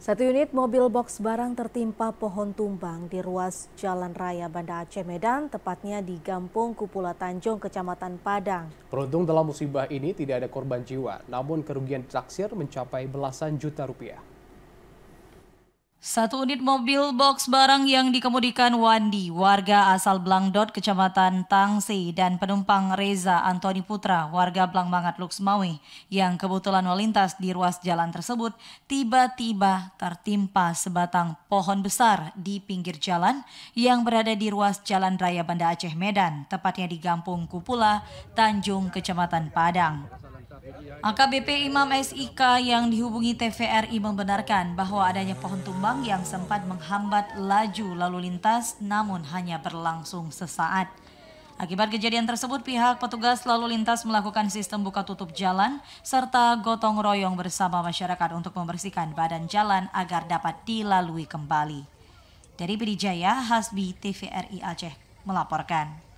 Satu unit mobil box barang tertimpa pohon tumbang di ruas Jalan Raya Banda Aceh Medan, tepatnya di Gampung Kupula Tanjung, Kecamatan Padang. Beruntung dalam musibah ini tidak ada korban jiwa, namun kerugian traksir mencapai belasan juta rupiah. Satu unit mobil box barang yang dikemudikan Wandi, warga asal Blangdot, Kecamatan Tangsi, dan penumpang Reza Antoni Putra, warga Blangmangat Luxmawi, yang kebetulan melintas di ruas jalan tersebut, tiba-tiba tertimpa sebatang pohon besar di pinggir jalan yang berada di ruas Jalan Raya Banda Aceh Medan, tepatnya di Kampung Kupula, Tanjung, Kecamatan Padang. AKBP Imam SIK yang dihubungi TVRI membenarkan bahwa adanya pohon tumbang yang sempat menghambat laju lalu lintas namun hanya berlangsung sesaat. Akibat kejadian tersebut pihak petugas lalu lintas melakukan sistem buka tutup jalan serta gotong royong bersama masyarakat untuk membersihkan badan jalan agar dapat dilalui kembali. Dari Pidijaya, Hasbi TVRI Aceh melaporkan.